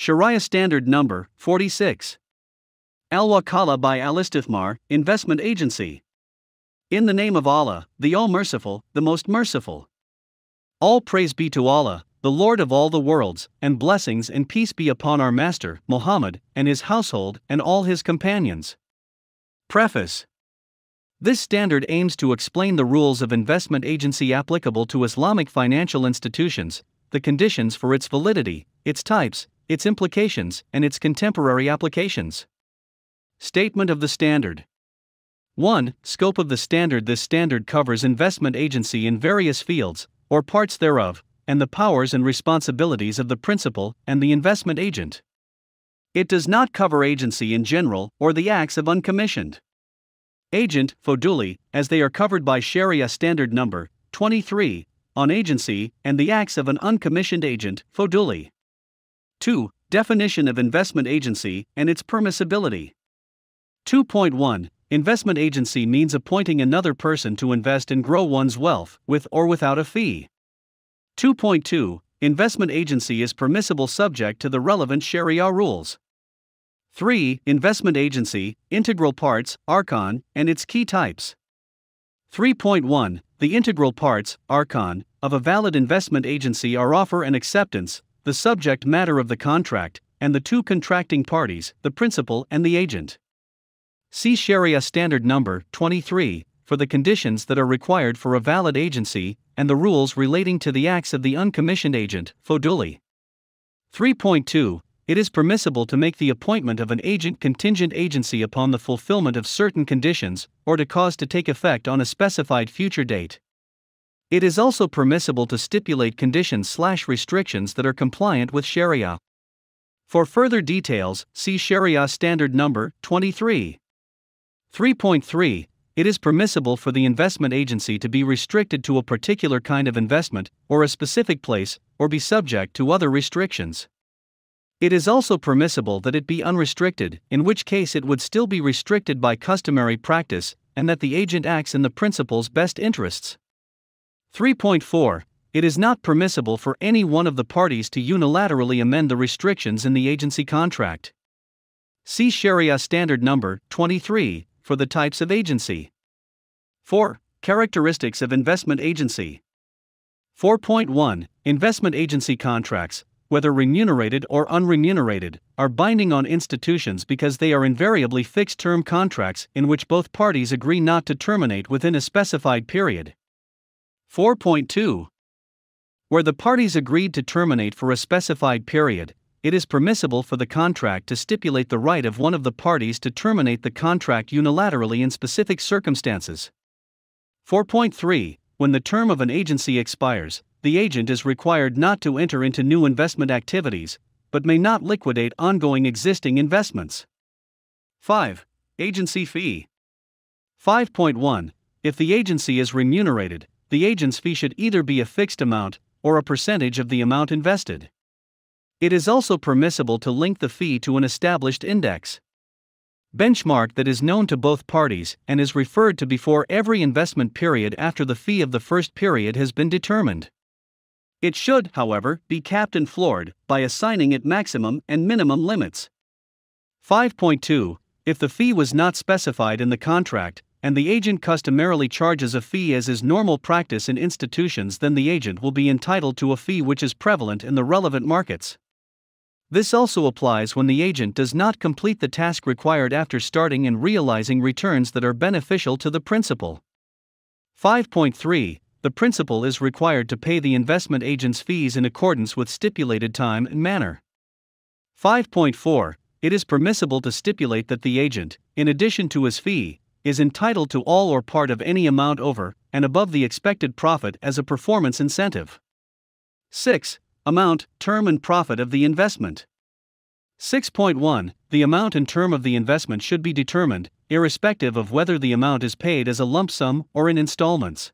Sharia Standard Number 46. Al Wakala by Al Istithmar, Investment Agency. In the name of Allah, the All Merciful, the Most Merciful. All praise be to Allah, the Lord of all the worlds, and blessings and peace be upon our Master, Muhammad, and his household and all his companions. Preface This standard aims to explain the rules of investment agency applicable to Islamic financial institutions, the conditions for its validity, its types, its implications, and its contemporary applications. Statement of the Standard 1. Scope of the standard This standard covers investment agency in various fields, or parts thereof, and the powers and responsibilities of the principal and the investment agent. It does not cover agency in general or the acts of uncommissioned agent, foduli, as they are covered by Sharia Standard Number 23, on agency and the acts of an uncommissioned agent, foduli. 2. Definition of investment agency and its permissibility. 2.1 Investment agency means appointing another person to invest and grow one's wealth, with or without a fee. 2.2 Investment agency is permissible subject to the relevant Sharia rules. 3. Investment agency, integral parts, archon, and its key types. 3.1 The integral parts, archon, of a valid investment agency are offer and acceptance, the subject matter of the contract, and the two contracting parties, the principal and the agent. See Sharia Standard Number 23 for the conditions that are required for a valid agency and the rules relating to the acts of the uncommissioned agent, Foduli. 3.2 It is permissible to make the appointment of an agent contingent agency upon the fulfillment of certain conditions or to cause to take effect on a specified future date. It is also permissible to stipulate conditions slash restrictions that are compliant with Sharia. For further details, see Sharia Standard Number 23. 3.3 It is permissible for the investment agency to be restricted to a particular kind of investment, or a specific place, or be subject to other restrictions. It is also permissible that it be unrestricted, in which case it would still be restricted by customary practice, and that the agent acts in the principal's best interests. 3.4 It is not permissible for any one of the parties to unilaterally amend the restrictions in the agency contract. See Sharia Standard Number 23 for the types of agency. 4. Characteristics of investment agency. 4.1 Investment agency contracts, whether remunerated or unremunerated, are binding on institutions because they are invariably fixed term contracts in which both parties agree not to terminate within a specified period. 4.2 Where the parties agreed to terminate for a specified period, it is permissible for the contract to stipulate the right of one of the parties to terminate the contract unilaterally in specific circumstances. 4.3 When the term of an agency expires, the agent is required not to enter into new investment activities, but may not liquidate ongoing existing investments. 5. Agency fee 5.1 If the agency is remunerated, the agent's fee should either be a fixed amount or a percentage of the amount invested. It is also permissible to link the fee to an established index benchmark that is known to both parties and is referred to before every investment period after the fee of the first period has been determined. It should, however, be capped and floored by assigning it maximum and minimum limits. 5.2 If the fee was not specified in the contract, and the agent customarily charges a fee as is normal practice in institutions, then the agent will be entitled to a fee which is prevalent in the relevant markets. This also applies when the agent does not complete the task required after starting and realizing returns that are beneficial to the principal. 5.3 The principal is required to pay the investment agent's fees in accordance with stipulated time and manner. 5.4 It is permissible to stipulate that the agent, in addition to his fee, is entitled to all or part of any amount over and above the expected profit as a performance incentive. 6. Amount, term, and profit of the investment. 6.1 The amount and term of the investment should be determined, irrespective of whether the amount is paid as a lump sum or in installments.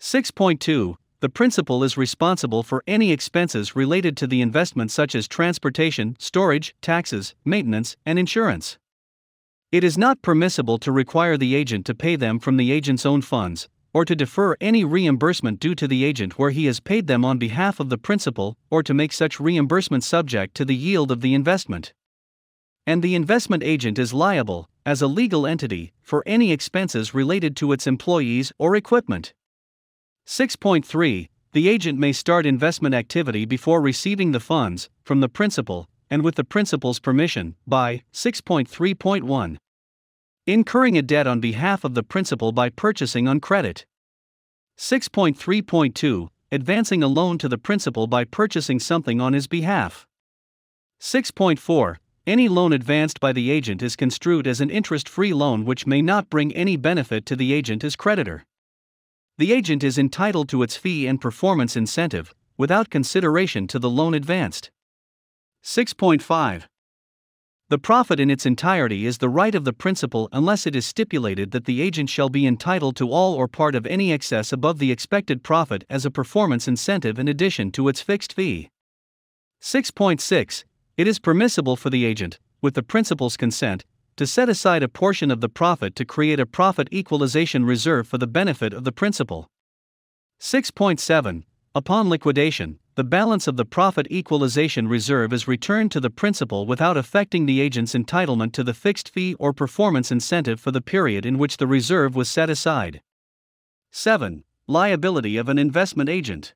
6.2 The principal is responsible for any expenses related to the investment, such as transportation, storage, taxes, maintenance, and insurance. It is not permissible to require the agent to pay them from the agent's own funds, or to defer any reimbursement due to the agent where he has paid them on behalf of the principal, or to make such reimbursement subject to the yield of the investment. And the investment agent is liable, as a legal entity, for any expenses related to its employees or equipment. 6.3 The agent may start investment activity before receiving the funds from the principal, and with the principal's permission, by 6.3.1. Incurring a debt on behalf of the principal by purchasing on credit. 6.3.2 Advancing a loan to the principal by purchasing something on his behalf. 6.4 Any loan advanced by the agent is construed as an interest free loan which may not bring any benefit to the agent as creditor. The agent is entitled to its fee and performance incentive, without consideration to the loan advanced. 6.5 the profit in its entirety is the right of the principal unless it is stipulated that the agent shall be entitled to all or part of any excess above the expected profit as a performance incentive in addition to its fixed fee. 6.6 It is permissible for the agent, with the principal's consent, to set aside a portion of the profit to create a profit equalization reserve for the benefit of the principal. 6.7 Upon liquidation, the balance of the profit equalization reserve is returned to the principal without affecting the agent's entitlement to the fixed fee or performance incentive for the period in which the reserve was set aside. 7. Liability of an investment agent.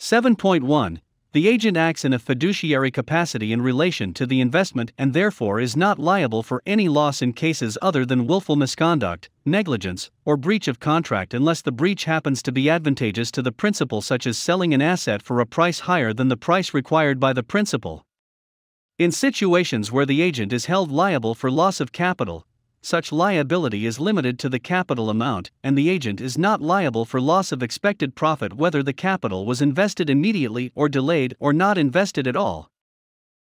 7.1 the agent acts in a fiduciary capacity in relation to the investment and therefore is not liable for any loss in cases other than willful misconduct, negligence, or breach of contract unless the breach happens to be advantageous to the principal, such as selling an asset for a price higher than the price required by the principal. In situations where the agent is held liable for loss of capital, such liability is limited to the capital amount and the agent is not liable for loss of expected profit whether the capital was invested immediately or delayed or not invested at all.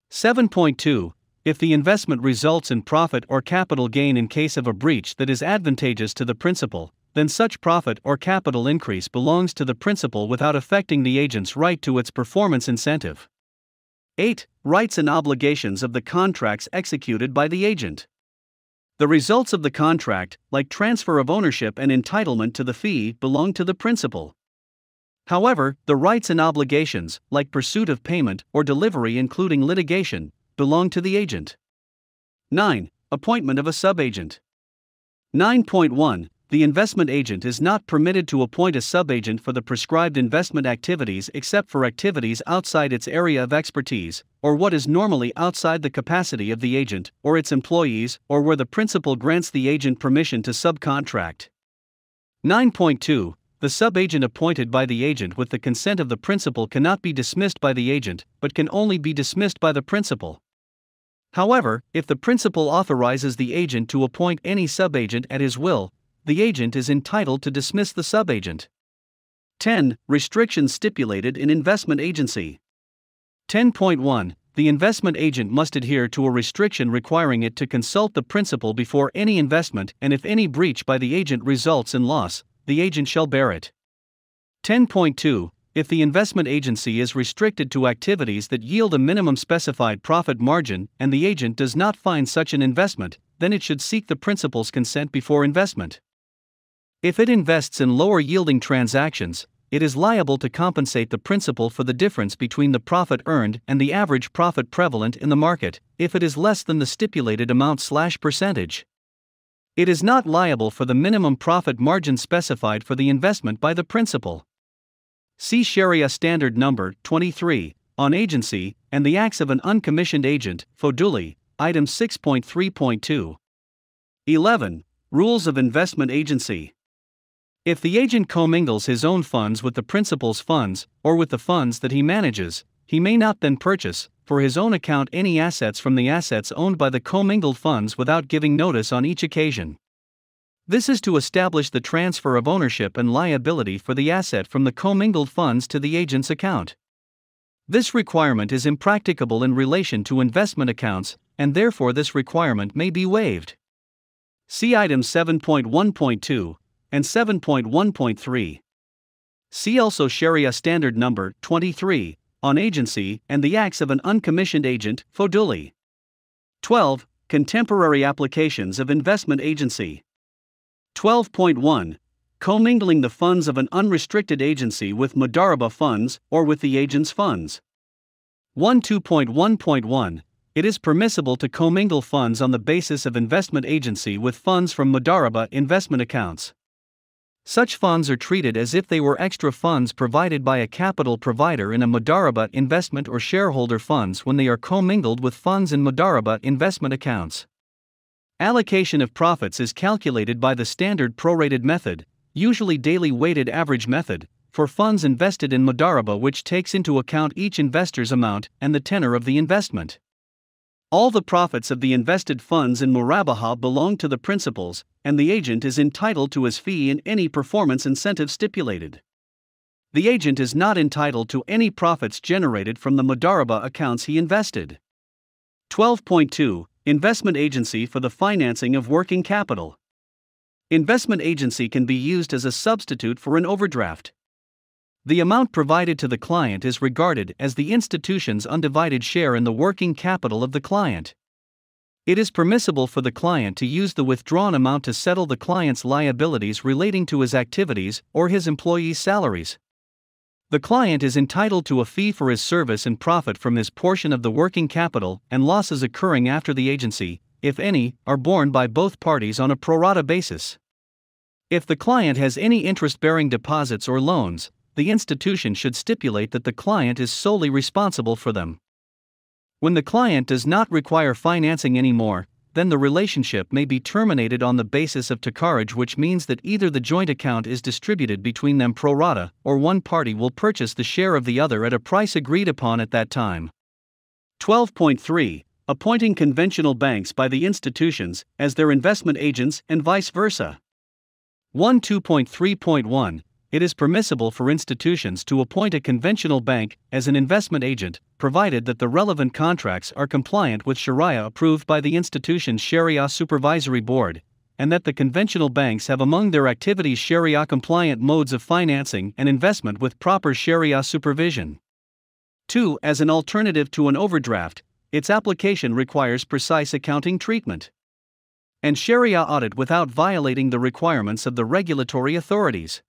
7.2 if the investment results in profit or capital gain in case of a breach that is advantageous to the principal, then such profit or capital increase belongs to the principal without affecting the agent's right to its performance incentive. 8. Rights and obligations of the contracts executed by the agent. The results of the contract, like transfer of ownership and entitlement to the fee, belong to the principal. However, the rights and obligations, like pursuit of payment or delivery including litigation, belong to the agent. 9. Appointment of a subagent. 9.1 the investment agent is not permitted to appoint a subagent for the prescribed investment activities except for activities outside its area of expertise, or what is normally outside the capacity of the agent or its employees, or where the principal grants the agent permission to subcontract. 9.2 The subagent appointed by the agent with the consent of the principal cannot be dismissed by the agent, but can only be dismissed by the principal. However, if the principal authorizes the agent to appoint any subagent at his will, the agent is entitled to dismiss the subagent. 10. Restrictions stipulated in investment agency. 10.1. The investment agent must adhere to a restriction requiring it to consult the principal before any investment, and if any breach by the agent results in loss, the agent shall bear it. 10.2. If the investment agency is restricted to activities that yield a minimum specified profit margin and the agent does not find such an investment, then it should seek the principal's consent before investment. If it invests in lower yielding transactions, it is liable to compensate the principal for the difference between the profit earned and the average profit prevalent in the market, if it is less than the stipulated amount slash percentage. It is not liable for the minimum profit margin specified for the investment by the principal. See Sharia Standard Number 23 on agency and the acts of an uncommissioned agent, Foduli, item 6.3.2. 11. Rules of Investment Agency. If the agent commingles his own funds with the principal's funds, or with the funds that he manages, he may not then purchase, for his own account, any assets from the assets owned by the commingled funds without giving notice on each occasion. This is to establish the transfer of ownership and liability for the asset from the commingled funds to the agent's account. This requirement is impracticable in relation to investment accounts, and therefore this requirement may be waived. See item 7.1.2 and 7.1.3. See also Sharia Standard Number 23 on agency and the acts of an uncommissioned agent, Foduli. 12. Contemporary applications of investment agency. 12.1. Commingling the funds of an unrestricted agency with Madaraba funds or with the agent's funds. 12.1.1 it is permissible to commingle funds on the basis of investment agency with funds from Madaraba investment accounts. Such funds are treated as if they were extra funds provided by a capital provider in a Madaraba investment or shareholder funds when they are commingled with funds in Madaraba investment accounts. Allocation of profits is calculated by the standard prorated method, usually daily weighted average method, for funds invested in Madaraba, which takes into account each investor's amount and the tenor of the investment. All the profits of the invested funds in Murabaha belong to the principals, and the agent is entitled to his fee and any performance incentive stipulated. The agent is not entitled to any profits generated from the Madaraba accounts he invested. 12.2 Investment Agency for the Financing of Working Capital Investment agency can be used as a substitute for an overdraft the amount provided to the client is regarded as the institution's undivided share in the working capital of the client. It is permissible for the client to use the withdrawn amount to settle the client's liabilities relating to his activities or his employees' salaries. The client is entitled to a fee for his service and profit from this portion of the working capital, and losses occurring after the agency, if any, are borne by both parties on a prorata basis. If the client has any interest bearing deposits or loans, the institution should stipulate that the client is solely responsible for them. When the client does not require financing anymore, then the relationship may be terminated on the basis of takarage, which means that either the joint account is distributed between them pro rata or one party will purchase the share of the other at a price agreed upon at that time. 12.3 Appointing conventional banks by the institutions as their investment agents and vice versa. 1 2.3.1 it is permissible for institutions to appoint a conventional bank as an investment agent, provided that the relevant contracts are compliant with Sharia approved by the institution's Sharia Supervisory Board, and that the conventional banks have among their activities Sharia compliant modes of financing and investment with proper Sharia supervision. 2. As an alternative to an overdraft, its application requires precise accounting treatment and Sharia audit without violating the requirements of the regulatory authorities.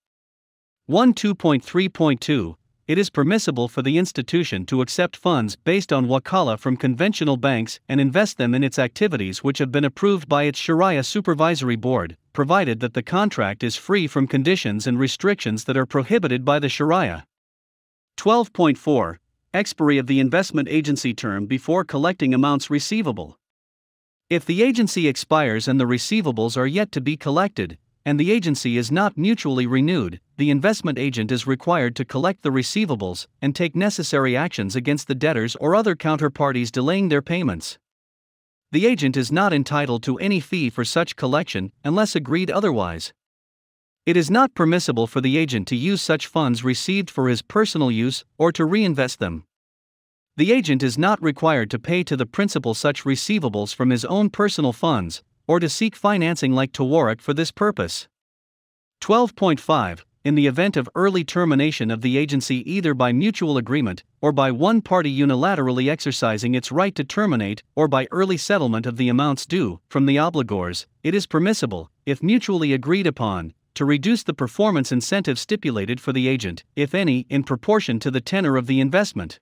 1 2.3.2 It is permissible for the institution to accept funds based on wakala from conventional banks and invest them in its activities which have been approved by its Sharia Supervisory Board, provided that the contract is free from conditions and restrictions that are prohibited by the Sharia. 12.4 Expiry of the investment agency term before collecting amounts receivable. If the agency expires and the receivables are yet to be collected, and the agency is not mutually renewed, the investment agent is required to collect the receivables and take necessary actions against the debtors or other counterparties delaying their payments. The agent is not entitled to any fee for such collection unless agreed otherwise. It is not permissible for the agent to use such funds received for his personal use or to reinvest them. The agent is not required to pay to the principal such receivables from his own personal funds or to seek financing like Tawarik for this purpose. 12.5 in the event of early termination of the agency either by mutual agreement or by one party unilaterally exercising its right to terminate or by early settlement of the amounts due from the obligors, it is permissible, if mutually agreed upon, to reduce the performance incentive stipulated for the agent, if any, in proportion to the tenor of the investment.